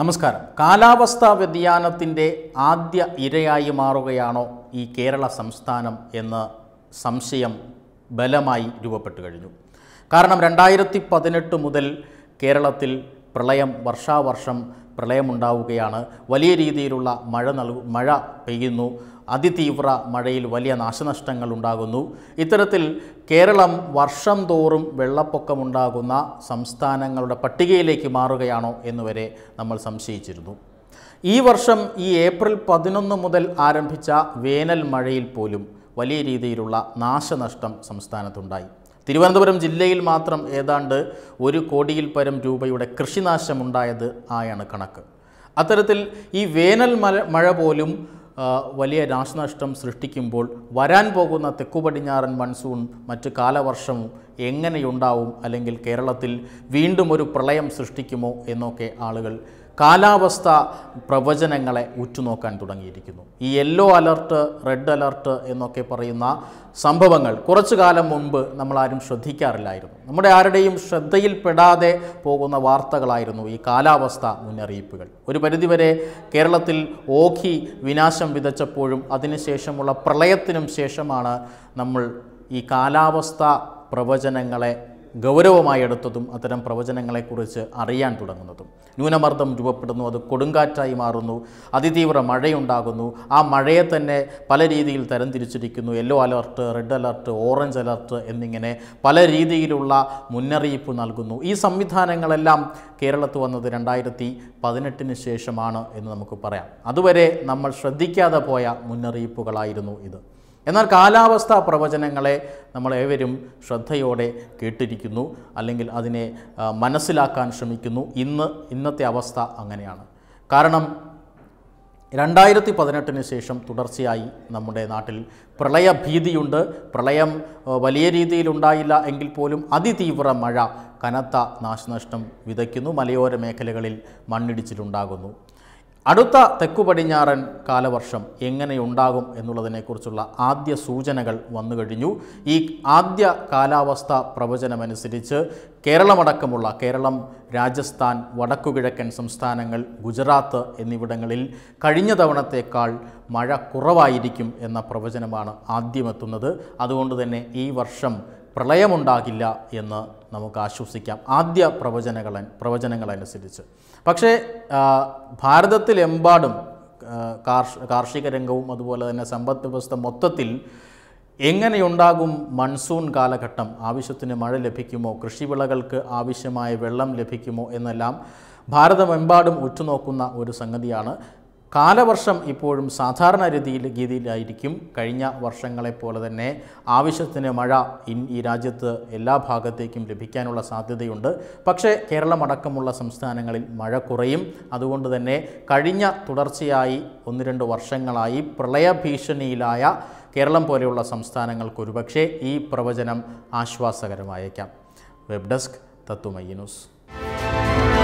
നമസ്കാരം കാലാവസ്ഥാ വ്യതിയാനത്തിൻ്റെ ആദ്യ ഇരയായി മാറുകയാണോ ഈ കേരള സംസ്ഥാനം എന്ന് സംശയം ബലമായി രൂപപ്പെട്ടു കഴിഞ്ഞു കാരണം രണ്ടായിരത്തി പതിനെട്ട് മുതൽ കേരളത്തിൽ പ്രളയം വർഷാവർഷം പ്രളയമുണ്ടാവുകയാണ് വലിയ രീതിയിലുള്ള മഴ നൽകു മഴ പെയ്യുന്നു അതിതീവ്ര മഴയിൽ വലിയ നാശനഷ്ടങ്ങൾ ഉണ്ടാകുന്നു ഇത്തരത്തിൽ കേരളം വർഷം തോറും വെള്ളപ്പൊക്കമുണ്ടാകുന്ന സംസ്ഥാനങ്ങളുടെ പട്ടികയിലേക്ക് മാറുകയാണോ എന്നുവരെ നമ്മൾ സംശയിച്ചിരുന്നു ഈ വർഷം ഈ ഏപ്രിൽ പതിനൊന്ന് മുതൽ ആരംഭിച്ച വേനൽ മഴയിൽ പോലും വലിയ രീതിയിലുള്ള നാശനഷ്ടം സംസ്ഥാനത്തുണ്ടായി തിരുവനന്തപുരം ജില്ലയിൽ മാത്രം ഏതാണ്ട് ഒരു കോടിയിൽ പരം രൂപയുടെ കൃഷിനാശമുണ്ടായത് ആയാണ് കണക്ക് അത്തരത്തിൽ ഈ വേനൽ മഴ പോലും വലിയ നാശനഷ്ടം സൃഷ്ടിക്കുമ്പോൾ വരാൻ പോകുന്ന തെക്കുപടിഞ്ഞാറൻ മൺസൂൺ മറ്റ് കാലവർഷവും എങ്ങനെയുണ്ടാവും അല്ലെങ്കിൽ കേരളത്തിൽ വീണ്ടും ഒരു പ്രളയം സൃഷ്ടിക്കുമോ എന്നൊക്കെ ആളുകൾ കാലാവസ്ഥ പ്രവചനങ്ങളെ ഉറ്റുനോക്കാൻ തുടങ്ങിയിരിക്കുന്നു ഈ യെല്ലോ അലർട്ട് റെഡ് അലർട്ട് എന്നൊക്കെ പറയുന്ന സംഭവങ്ങൾ കുറച്ചു കാലം മുൻപ് നമ്മളാരും ശ്രദ്ധിക്കാറില്ലായിരുന്നു നമ്മുടെ ആരുടെയും ശ്രദ്ധയിൽപ്പെടാതെ പോകുന്ന വാർത്തകളായിരുന്നു ഈ കാലാവസ്ഥ മുന്നറിയിപ്പുകൾ ഒരു പരിധിവരെ കേരളത്തിൽ ഓഖി വിനാശം വിതച്ചപ്പോഴും അതിനുശേഷമുള്ള പ്രളയത്തിനും ശേഷമാണ് നമ്മൾ ഈ കാലാവസ്ഥ പ്രവചനങ്ങളെ ഗൗരവമായി എടുത്തതും അത്തരം പ്രവചനങ്ങളെക്കുറിച്ച് അറിയാൻ തുടങ്ങുന്നതും ന്യൂനമർദ്ദം രൂപപ്പെടുന്നു അത് കൊടുങ്കാറ്റായി മാറുന്നു അതിതീവ്ര മഴയുണ്ടാകുന്നു ആ മഴയെ തന്നെ പല രീതിയിൽ തരംതിരിച്ചിരിക്കുന്നു yellow alert red alert orange alert എന്നിങ്ങനെ പല രീതിയിലുള്ള മുന്നറിയിപ്പ് നൽകുന്നു ഈ സംവിധാനങ്ങളെല്ലാം കേരളത്ത് വന്നത് രണ്ടായിരത്തി പതിനെട്ടിന് ശേഷമാണ് എന്ന് നമുക്ക് പറയാം അതുവരെ നമ്മൾ ശ്രദ്ധിക്കാതെ പോയ മുന്നറിയിപ്പുകളായിരുന്നു ഇത് എന്നാൽ കാലാവസ്ഥാ പ്രവചനങ്ങളെ നമ്മളേവരും ശ്രദ്ധയോടെ കേട്ടിരിക്കുന്നു അല്ലെങ്കിൽ അതിനെ മനസ്സിലാക്കാൻ ശ്രമിക്കുന്നു ഇന്ന് ഇന്നത്തെ അവസ്ഥ അങ്ങനെയാണ് കാരണം രണ്ടായിരത്തി പതിനെട്ടിന് ശേഷം തുടർച്ചയായി നമ്മുടെ നാട്ടിൽ പ്രളയഭീതിയുണ്ട് പ്രളയം വലിയ ഉണ്ടായില്ല എങ്കിൽ പോലും അതിതീവ്ര മഴ കനത്ത നാശനഷ്ടം വിതയ്ക്കുന്നു മലയോര മേഖലകളിൽ മണ്ണിടിച്ചിലുണ്ടാകുന്നു അടുത്ത തെക്കു പടിഞ്ഞാറൻ കാലവർഷം എങ്ങനെയുണ്ടാകും എന്നുള്ളതിനെക്കുറിച്ചുള്ള ആദ്യ സൂചനകൾ വന്നു കഴിഞ്ഞു ഈ ആദ്യ കാലാവസ്ഥ പ്രവചനമനുസരിച്ച് കേരളമടക്കമുള്ള കേരളം രാജസ്ഥാൻ വടക്കുകിഴക്കൻ സംസ്ഥാനങ്ങൾ ഗുജറാത്ത് എന്നിവിടങ്ങളിൽ കഴിഞ്ഞ തവണത്തേക്കാൾ മഴ കുറവായിരിക്കും എന്ന പ്രവചനമാണ് ആദ്യമെത്തുന്നത് അതുകൊണ്ട് തന്നെ ഈ വർഷം പ്രളയമുണ്ടാകില്ല എന്ന് നമുക്ക് ആശ്വസിക്കാം ആദ്യ പ്രവചനകൾ പ്രവചനങ്ങളനുസരിച്ച് പക്ഷേ ഭാരതത്തിലെമ്പാടും കാർഷിക രംഗവും അതുപോലെ തന്നെ സമ്പദ് വ്യവസ്ഥ മൊത്തത്തിൽ എങ്ങനെയുണ്ടാകും മൺസൂൺ കാലഘട്ടം ആവശ്യത്തിന് മഴ ലഭിക്കുമോ കൃഷിവിളകൾക്ക് ആവശ്യമായ വെള്ളം ലഭിക്കുമോ എന്നെല്ലാം ഭാരതമെമ്പാടും ഉറ്റുനോക്കുന്ന ഒരു സംഗതിയാണ് കാലവർഷം ഇപ്പോഴും സാധാരണ രീതിയിൽ ഗതിയിലായിരിക്കും കഴിഞ്ഞ വർഷങ്ങളെപ്പോലെ തന്നെ ആവശ്യത്തിന് മഴ ഈ രാജ്യത്ത് എല്ലാ ഭാഗത്തേക്കും ലഭിക്കാനുള്ള സാധ്യതയുണ്ട് പക്ഷേ കേരളമടക്കമുള്ള സംസ്ഥാനങ്ങളിൽ മഴ കുറയും അതുകൊണ്ട് തന്നെ കഴിഞ്ഞ തുടർച്ചയായി ഒന്ന് രണ്ട് വർഷങ്ങളായി പ്രളയഭീഷണിയിലായ കേരളം പോലെയുള്ള സംസ്ഥാനങ്ങൾക്ക് ഒരുപക്ഷെ ഈ പ്രവചനം ആശ്വാസകരമായേക്കാം വെബ് ഡെസ്ക് തത്തുമയ്യ ന്യൂസ്